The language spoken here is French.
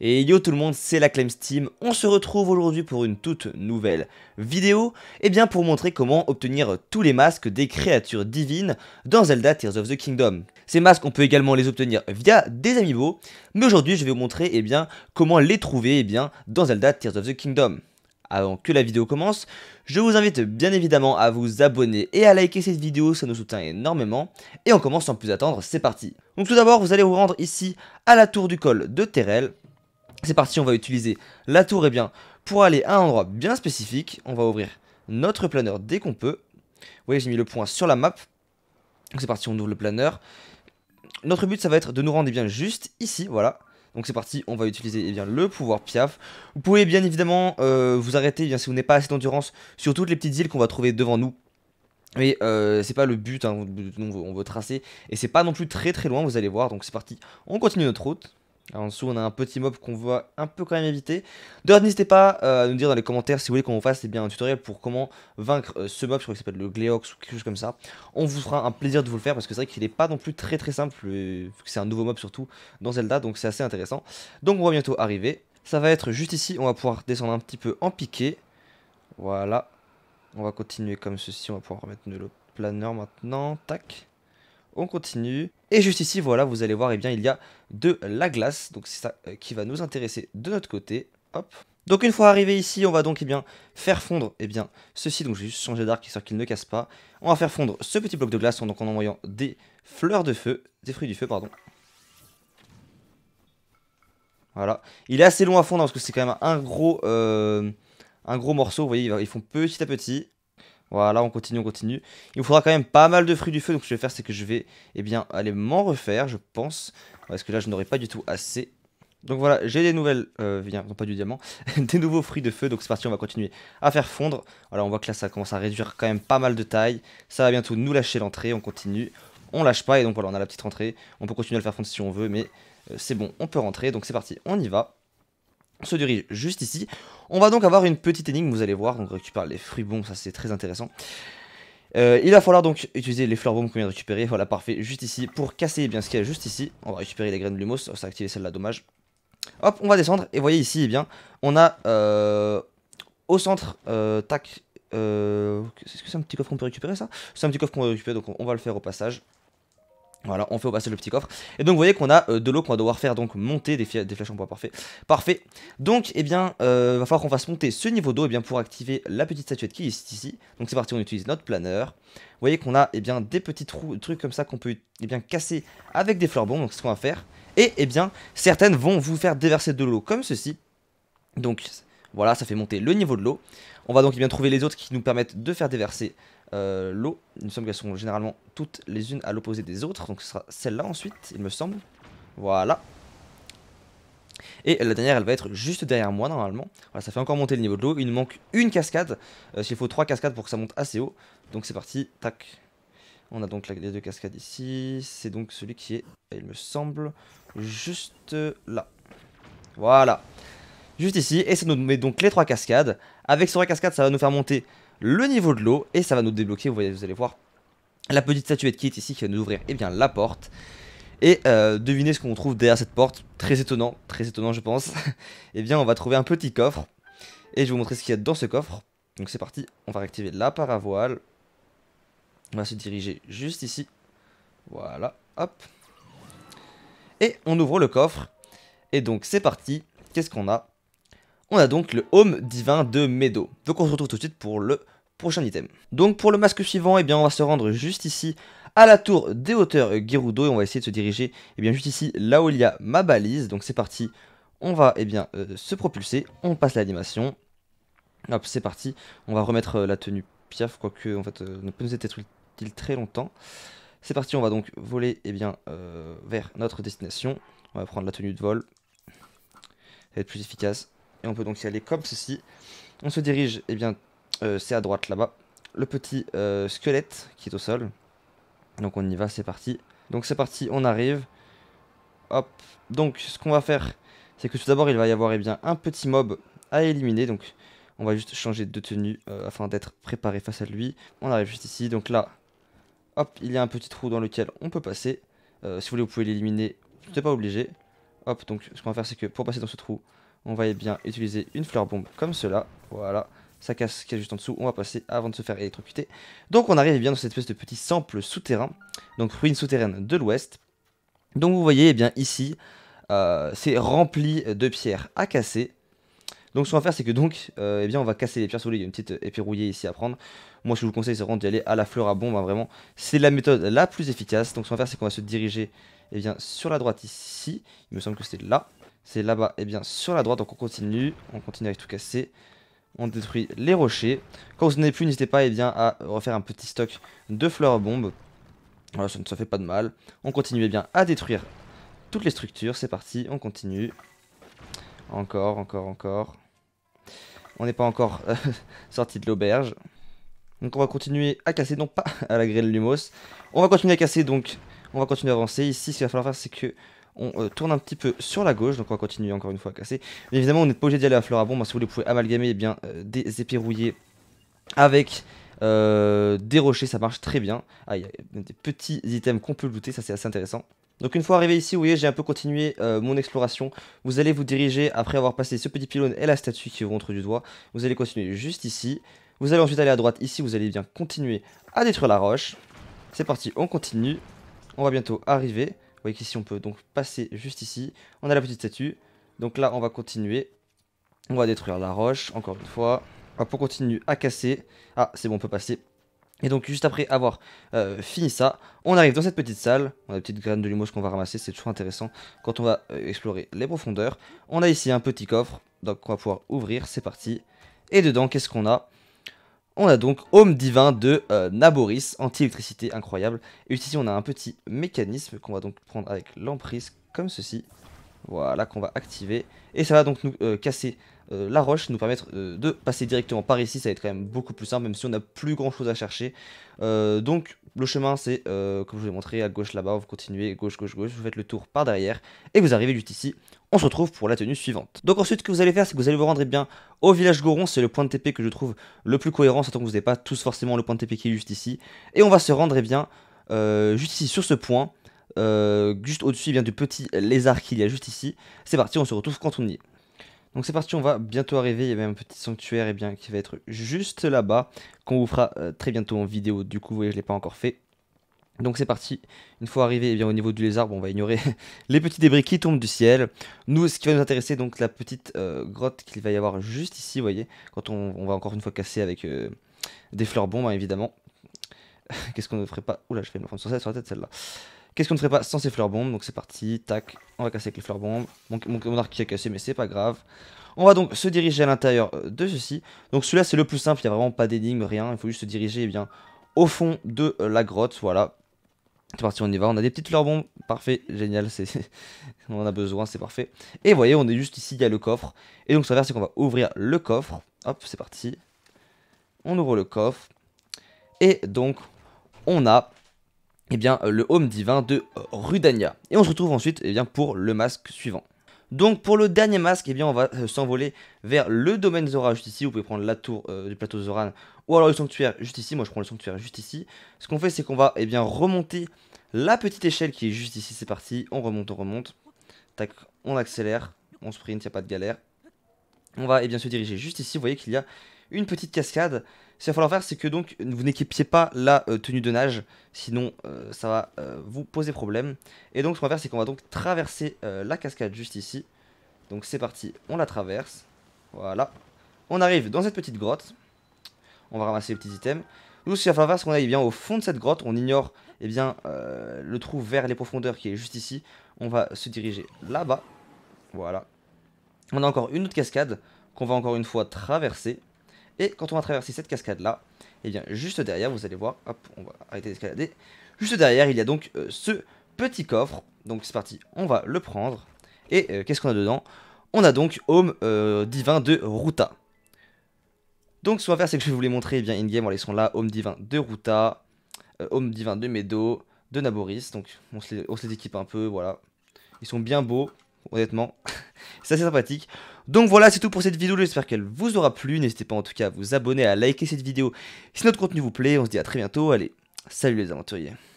Et yo tout le monde, c'est la Clems Steam. On se retrouve aujourd'hui pour une toute nouvelle vidéo, et eh bien pour montrer comment obtenir tous les masques des créatures divines dans Zelda Tears of the Kingdom. Ces masques, on peut également les obtenir via des amiibo, mais aujourd'hui, je vais vous montrer et eh bien comment les trouver et eh bien dans Zelda Tears of the Kingdom. Avant que la vidéo commence, je vous invite bien évidemment à vous abonner et à liker cette vidéo, ça nous soutient énormément. Et on commence sans plus attendre, c'est parti. Donc tout d'abord, vous allez vous rendre ici à la tour du col de Terrell. C'est parti, on va utiliser la tour et eh bien pour aller à un endroit bien spécifique. On va ouvrir notre planeur dès qu'on peut. Vous voyez, j'ai mis le point sur la map. c'est parti, on ouvre le planeur. Notre but, ça va être de nous rendre eh bien juste ici, voilà. Donc c'est parti, on va utiliser eh bien, le pouvoir Piaf. Vous pouvez bien évidemment euh, vous arrêter eh bien, si vous n'avez pas assez d'endurance sur toutes les petites îles qu'on va trouver devant nous. Mais euh, c'est pas le but, hein, on, on veut tracer. Et c'est pas non plus très très loin, vous allez voir. Donc c'est parti, on continue notre route. En dessous, on a un petit mob qu'on voit un peu quand même éviter. D'ailleurs, n'hésitez pas euh, à nous dire dans les commentaires si vous voulez qu'on fasse eh bien, un tutoriel pour comment vaincre euh, ce mob. Je crois que ça s'appelle le Gleox ou quelque chose comme ça. On vous fera un plaisir de vous le faire parce que c'est vrai qu'il n'est pas non plus très très simple. Euh, c'est un nouveau mob surtout dans Zelda, donc c'est assez intéressant. Donc on va bientôt arriver. Ça va être juste ici. On va pouvoir descendre un petit peu en piqué. Voilà. On va continuer comme ceci. On va pouvoir remettre le planeur maintenant. Tac on continue. Et juste ici, voilà, vous allez voir, et eh bien, il y a de la glace. Donc c'est ça euh, qui va nous intéresser de notre côté. Hop. Donc une fois arrivé ici, on va donc et eh bien, faire fondre et eh bien, ceci. Donc j'ai juste changer d'arc histoire qu'il ne casse pas. On va faire fondre ce petit bloc de glace donc, en envoyant des fleurs de feu, des fruits du feu, pardon. Voilà. Il est assez long à fondre hein, parce que c'est quand même un gros, euh, un gros morceau. Vous voyez, ils font petit à petit. Voilà, on continue, on continue. Il me faudra quand même pas mal de fruits du feu. Donc ce que je vais faire, c'est que je vais eh bien, aller m'en refaire, je pense. Parce que là, je n'aurai pas du tout assez. Donc voilà, j'ai des nouvelles... Euh, non, pas du diamant. des nouveaux fruits de feu. Donc c'est parti, on va continuer à faire fondre. Alors on voit que là, ça commence à réduire quand même pas mal de taille. Ça va bientôt nous lâcher l'entrée. On continue. On lâche pas. Et donc voilà, on a la petite rentrée. On peut continuer à le faire fondre si on veut. Mais euh, c'est bon, on peut rentrer. Donc c'est parti, on y va se dirige juste ici. On va donc avoir une petite énigme, vous allez voir, on récupère les fruits bons, ça c'est très intéressant. Euh, il va falloir donc utiliser les fleurs bombes qu'on vient de récupérer, voilà parfait, juste ici, pour casser eh bien, ce qu'il y a juste ici. On va récupérer les graines de lumos, ça va activer celle-là, dommage. Hop, on va descendre, et voyez ici, eh bien, on a euh, au centre, euh, tac, est-ce que c'est un petit coffre qu'on peut récupérer ça C'est un petit coffre qu'on peut récupérer, donc on va le faire au passage. Voilà, on fait au passage le petit coffre. Et donc vous voyez qu'on a euh, de l'eau qu'on va devoir faire donc monter des, flèches en bois parfait. Parfait. Donc eh bien euh, va falloir qu'on fasse monter ce niveau d'eau eh bien pour activer la petite statuette qui est ici. Donc c'est parti, on utilise notre planeur. Vous voyez qu'on a eh bien des petits trous, trucs comme ça qu'on peut eh bien casser avec des fleurs bombes. Donc ce qu'on va faire. Et eh bien certaines vont vous faire déverser de l'eau comme ceci. Donc voilà, ça fait monter le niveau de l'eau. On va donc bien trouver les autres qui nous permettent de faire déverser euh, l'eau. Il me semble qu'elles sont généralement toutes les unes à l'opposé des autres. Donc ce sera celle-là ensuite, il me semble. Voilà. Et la dernière, elle va être juste derrière moi normalement. Voilà, ça fait encore monter le niveau de l'eau. Il nous manque une cascade. Euh, s'il il faut trois cascades pour que ça monte assez haut. Donc c'est parti, tac. On a donc les deux cascades ici. C'est donc celui qui est, il me semble, juste là. Voilà juste ici, et ça nous met donc les trois cascades. Avec ces trois cascades, ça va nous faire monter le niveau de l'eau, et ça va nous débloquer, vous, voyez, vous allez voir, la petite statuette qui est ici, qui va nous ouvrir, eh bien, la porte. Et euh, devinez ce qu'on trouve derrière cette porte, très étonnant, très étonnant je pense. eh bien, on va trouver un petit coffre, et je vais vous montrer ce qu'il y a dans ce coffre. Donc c'est parti, on va réactiver la paravoile. On va se diriger juste ici. Voilà, hop. Et on ouvre le coffre. Et donc c'est parti, qu'est-ce qu'on a on a donc le home divin de Medo. Donc on se retrouve tout de suite pour le prochain item. Donc pour le masque suivant, eh bien on va se rendre juste ici à la tour des hauteurs Gerudo et on va essayer de se diriger eh bien, juste ici là où il y a ma balise. Donc c'est parti, on va eh bien, euh, se propulser, on passe l'animation. Hop, c'est parti, on va remettre euh, la tenue Piaf, quoique en fait euh, ne peut nous être utile très longtemps. C'est parti, on va donc voler eh bien, vers notre destination. On va prendre la tenue de vol, ça va être plus efficace. Et on peut donc y aller comme ceci. On se dirige, et eh bien, euh, c'est à droite là-bas. Le petit euh, squelette qui est au sol. Donc on y va, c'est parti. Donc c'est parti, on arrive. Hop. Donc ce qu'on va faire, c'est que tout d'abord il va y avoir eh bien, un petit mob à éliminer. Donc on va juste changer de tenue euh, afin d'être préparé face à lui. On arrive juste ici, donc là, hop, il y a un petit trou dans lequel on peut passer. si vous voulez, vous pouvez l'éliminer, vous n'êtes pas obligé. Hop, donc ce qu'on va faire, c'est que pour passer dans ce trou, on va bien utiliser une fleur bombe comme cela. Voilà, ça casse ce qu'il y a juste en dessous. On va passer avant de se faire électrocuter. Donc on arrive bien dans cette espèce de petit sample souterrain. Donc ruine souterraine de l'ouest. Donc vous voyez eh bien ici, euh, c'est rempli de pierres à casser. Donc ce qu'on va faire c'est que donc euh, eh bien on va casser les pierres solides. il y a une petite épée ici à prendre. Moi je vous conseille c'est vraiment d'y aller à la fleur à bombe, hein, vraiment. C'est la méthode la plus efficace. Donc ce qu'on va faire c'est qu'on va se diriger eh bien, sur la droite ici. Il me semble que c'est là. C'est là-bas, et eh bien sur la droite, donc on continue, on continue avec tout casser. On détruit les rochers. Quand vous n'est plus, n'hésitez pas et eh bien, à refaire un petit stock de fleurs bombes. Voilà, ça ne se fait pas de mal. On continue eh bien, à détruire toutes les structures. C'est parti, on continue. Encore, encore, encore. On n'est pas encore euh, sorti de l'auberge. Donc on va continuer à casser, non pas à la grille de Lumos. On va continuer à casser donc, on va continuer à avancer. Ici ce qu'il va falloir faire c'est que on euh, tourne un petit peu sur la gauche, donc on va continuer encore une fois à casser. Mais évidemment, on n'est pas obligé d'y aller à bon. hein, si vous voulez, vous pouvez amalgamer eh bien, euh, des épées avec euh, des rochers, ça marche très bien. Ah, il y a des petits items qu'on peut looter, ça c'est assez intéressant. Donc une fois arrivé ici, vous voyez, j'ai un peu continué mon exploration. Vous allez vous diriger, après avoir passé ce petit pylône et la statue qui vous montre du doigt, vous allez continuer juste ici. Vous allez ensuite aller à droite ici, vous allez bien continuer à détruire la roche. C'est parti, on continue. On va bientôt arriver. Vous voyez qu'ici on peut donc passer juste ici. On a la petite statue. Donc là on va continuer. On va détruire la roche encore une fois. pour continuer à casser. Ah c'est bon on peut passer. Et donc juste après avoir euh, fini ça, on arrive dans cette petite salle. On a des petite graine de lumos qu'on va ramasser, c'est toujours intéressant quand on va euh, explorer les profondeurs. On a ici un petit coffre, donc on va pouvoir ouvrir, c'est parti. Et dedans, qu'est-ce qu'on a on a donc Home Divin de euh, Naboris, anti-électricité incroyable. Et ici, on a un petit mécanisme qu'on va donc prendre avec l'emprise comme ceci. Voilà, qu'on va activer. Et ça va donc nous euh, casser euh, la roche, nous permettre euh, de passer directement par ici. Ça va être quand même beaucoup plus simple, même si on n'a plus grand chose à chercher. donc, le chemin, c'est, comme je vous l'ai montré, à gauche là-bas. Vous continuez, gauche, gauche, gauche. Vous faites le tour par derrière. Et vous arrivez juste ici. On se retrouve pour la tenue suivante. Donc ensuite, ce que vous allez faire, c'est que vous allez vous rendre eh bien au village Goron. C'est le point de TP que je trouve le plus cohérent. Sachant que vous n'avez pas tous forcément le point de TP qui est juste ici. Et on va se rendre, eh bien, juste ici, sur ce point. Euh, juste au-dessus, il vient du petit lézard qu'il y a juste ici. C'est parti, on se retrouve quand on y est. Donc c'est parti, on va bientôt arriver. Il y avait un petit sanctuaire et eh bien, qui va être juste là-bas, qu'on vous fera euh, très bientôt en vidéo. Du coup, vous voyez, je ne l'ai pas encore fait. Donc c'est parti, une fois arrivé eh bien, au niveau du lézard, on va ignorer les petits débris qui tombent du ciel. Nous, ce qui va nous intéresser, donc la petite euh, grotte qu'il va y avoir juste ici, vous voyez, quand on, va encore une fois casser avec des fleurs bombes, hein, évidemment. Qu'est-ce qu'on ne ferait pas Oula, je fais une prendre sur la tête celle-là. Qu'est-ce qu'on ne ferait pas sans ces fleurs bombes Donc c'est parti, tac, on va casser avec les fleurs bombes. Mon, mon, arc qui est cassé, mais c'est pas grave. On va donc se diriger à l'intérieur de ceci. Donc celui-là c'est le plus simple, il n'y a vraiment pas d'énigme, rien. Il faut juste se diriger eh bien, au fond de la grotte, voilà. C'est parti, on y va. On a des petites fleurs bombes. Parfait, génial. on en a besoin, c'est parfait. Et vous voyez, on est juste ici, il y a le coffre. Et donc, ce qu'on va faire, c'est qu'on va ouvrir le coffre. Hop, c'est parti. On ouvre le coffre. Et donc, on a eh bien, euh, le home divin de euh, Rudania. Et on se retrouve ensuite eh bien, pour le masque suivant. Donc pour le dernier masque, et eh bien, on va euh, s'envoler vers le domaine Zora juste ici. Vous pouvez prendre la tour du plateau Zoran ou alors le sanctuaire juste ici. Moi je prends le sanctuaire juste ici. Ce qu'on fait c'est qu'on va et eh bien, remonter la petite échelle qui est juste ici. C'est parti, on remonte, on remonte. Tac, on accélère, on sprint, il a pas de galère. On va et bien, se diriger juste ici. Vous voyez qu'il y a une petite cascade ce qu'il va falloir faire, c'est que donc vous n'équipiez pas la euh, tenue de nage, sinon euh, ça va euh, vous poser problème. Et donc ce qu'on va faire, c'est qu'on va donc traverser la cascade juste ici. Donc c'est parti, on la traverse. Voilà. On arrive dans cette petite grotte. On va ramasser les petits items. Nous, ce qu'il va falloir faire, c'est qu'on aille bien au fond de cette grotte. On ignore eh bien, le trou vers les profondeurs qui est juste ici. On va se diriger là-bas. Voilà. On a encore une autre cascade qu'on va encore une fois traverser. Et quand on va traverser cette cascade-là, et eh bien juste derrière, vous allez voir, hop, on va arrêter d'escalader. Juste derrière, il y a donc euh, ce petit coffre. Donc c'est parti, on va le prendre. Et euh, qu'est-ce qu'on a dedans On a donc Home euh, Divin de Ruta. Donc ce qu'on va faire, c'est que je vais vous les montrer eh bien in-game ils sont là Home Divin de Ruta, Home Divin de Medo, de Naboris. Donc on se les équipe un peu, voilà. Ils sont bien beaux, honnêtement. c'est assez sympathique. Donc voilà, c'est tout pour cette vidéo, j'espère qu'elle vous aura plu, n'hésitez pas en tout cas à vous abonner, à liker cette vidéo si notre contenu vous plaît, on se dit à très bientôt, allez, salut les aventuriers.